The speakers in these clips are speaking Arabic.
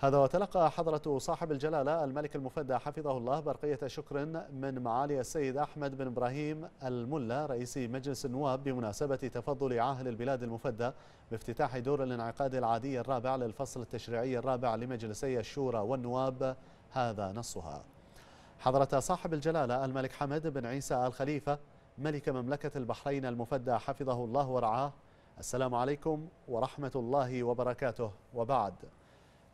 هذا وتلقى حضرة صاحب الجلالة الملك المفدى حفظه الله برقية شكر من معالي السيد أحمد بن إبراهيم الملا رئيس مجلس النواب بمناسبة تفضل عاهل البلاد المفدى بافتتاح دور الانعقاد العادي الرابع للفصل التشريعي الرابع لمجلسي الشورى والنواب هذا نصها حضرة صاحب الجلالة الملك حمد بن عيسى الخليفة ملك مملكة البحرين المفدى حفظه الله ورعاه السلام عليكم ورحمة الله وبركاته وبعد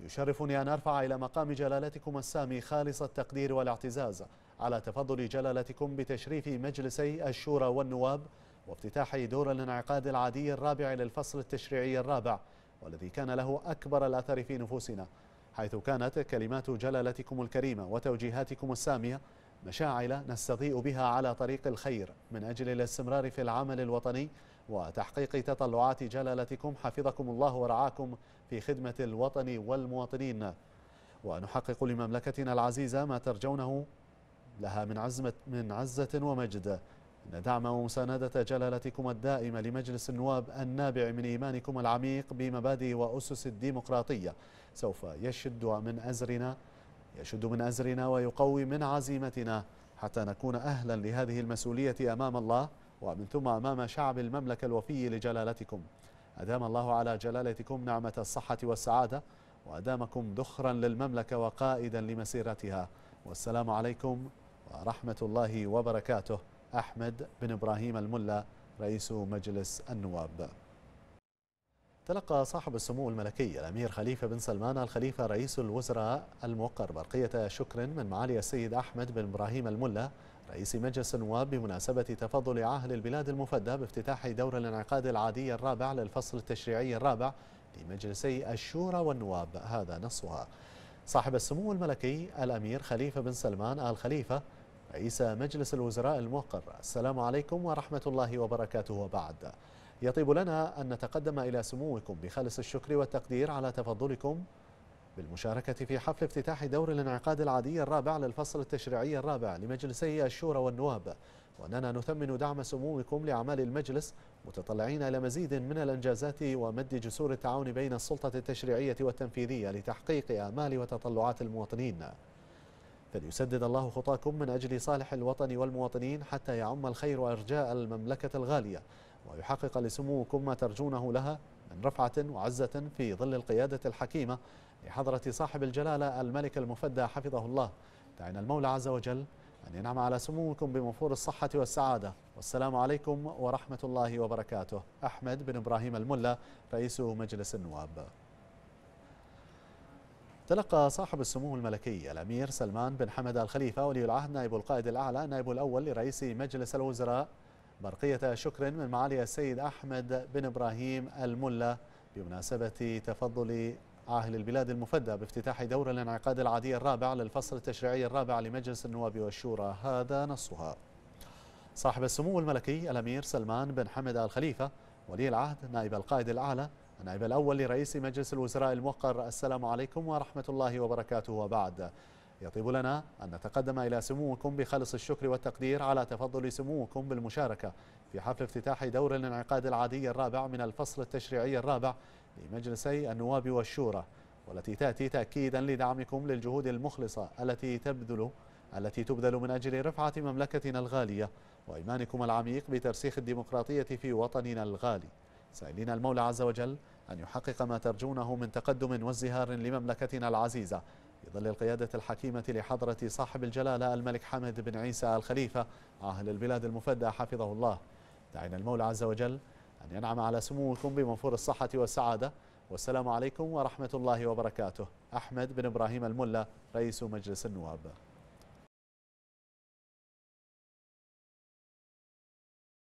يشرفني أن أرفع إلى مقام جلالتكم السامي خالص التقدير والاعتزاز على تفضل جلالتكم بتشريف مجلسي الشورى والنواب وافتتاح دور الانعقاد العادي الرابع للفصل التشريعي الرابع والذي كان له أكبر الأثر في نفوسنا حيث كانت كلمات جلالتكم الكريمة وتوجيهاتكم السامية مشاعل نستضيء بها على طريق الخير من أجل الاستمرار في العمل الوطني وتحقيق تطلعات جلالتكم حفظكم الله ورعاكم في خدمة الوطن والمواطنين ونحقق لمملكتنا العزيزة ما ترجونه لها من عزمة من عزة ومجد إن دعم ومساندة جلالتكم الدائمة لمجلس النواب النابع من إيمانكم العميق بمبادئ وأسس الديمقراطية سوف يشد من أزرنا يشد من أزرنا ويقوي من عزيمتنا حتى نكون أهلا لهذه المسؤولية أمام الله ومن ثم أمام شعب المملكة الوفي لجلالتكم أدام الله على جلالتكم نعمة الصحة والسعادة وأدامكم ذخرا للمملكة وقائدا لمسيرتها والسلام عليكم ورحمة الله وبركاته أحمد بن إبراهيم الملا رئيس مجلس النواب تلقى صاحب السمو الملكي الأمير خليفة بن سلمان الخليفة رئيس الوزراء الموقر برقية شكر من معالي السيد أحمد بن إبراهيم الملا رئيس مجلس النواب بمناسبة تفضل عهل البلاد المفدى بافتتاح دور الانعقاد العادي الرابع للفصل التشريعي الرابع لمجلسي الشورى والنواب هذا نصها صاحب السمو الملكي الأمير خليفة بن سلمان آل خليفة رئيس مجلس الوزراء الموقر السلام عليكم ورحمة الله وبركاته وبعد يطيب لنا أن نتقدم إلى سموكم بخالص الشكر والتقدير على تفضلكم بالمشاركة في حفل افتتاح دور الانعقاد العادي الرابع للفصل التشريعي الرابع لمجلسي الشورى والنواب وأننا نثمن دعم سموكم لأعمال المجلس متطلعين إلى مزيد من الإنجازات ومد جسور التعاون بين السلطة التشريعية والتنفيذية لتحقيق آمال وتطلعات المواطنين فليسدد الله خطاكم من أجل صالح الوطن والمواطنين حتى يعم الخير وإرجاء المملكة الغالية ويحقق لسموكم ما ترجونه لها من رفعة وعزة في ظل القيادة الحكيمة لحضرة صاحب الجلالة الملك المفدى حفظه الله دعنا المولى عز وجل أن ينعم على سموكم بموفور الصحة والسعادة والسلام عليكم ورحمة الله وبركاته أحمد بن إبراهيم الملا رئيس مجلس النواب تلقى صاحب السمو الملكي الأمير سلمان بن حمد الخليفة ولي العهد نائب القائد الأعلى نائب الأول لرئيس مجلس الوزراء برقية شكر من معالي السيد أحمد بن إبراهيم الملا بمناسبة تفضل عاهل البلاد المفدى بافتتاح دور الانعقاد العادي الرابع للفصل التشريعي الرابع لمجلس النواب والشورى هذا نصها صاحب السمو الملكي الأمير سلمان بن حمد آل خليفة ولي العهد نائب القائد الأعلى النائب الأول لرئيس مجلس الوزراء الموقر السلام عليكم ورحمة الله وبركاته وبعد يطيب لنا أن نتقدم إلى سموكم بخلص الشكر والتقدير على تفضل سموكم بالمشاركة في حفل افتتاح دور الانعقاد العادي الرابع من الفصل التشريعي الرابع لمجلسي النواب والشورى والتي تأتي تأكيدا لدعمكم للجهود المخلصة التي تبذل التي تبذل من أجل رفعة مملكتنا الغالية وإيمانكم العميق بترسيخ الديمقراطية في وطننا الغالي سائلين المولى عز وجل أن يحقق ما ترجونه من تقدم وازدهار لمملكتنا العزيزة ظل القيادة الحكيمة لحضرة صاحب الجلالة الملك حمد بن عيسى الخليفة أهل البلاد المفدى حفظه الله دعينا المولى عز وجل أن ينعم على سموكم بمنفور الصحة والسعادة والسلام عليكم ورحمة الله وبركاته أحمد بن إبراهيم الملا رئيس مجلس النواب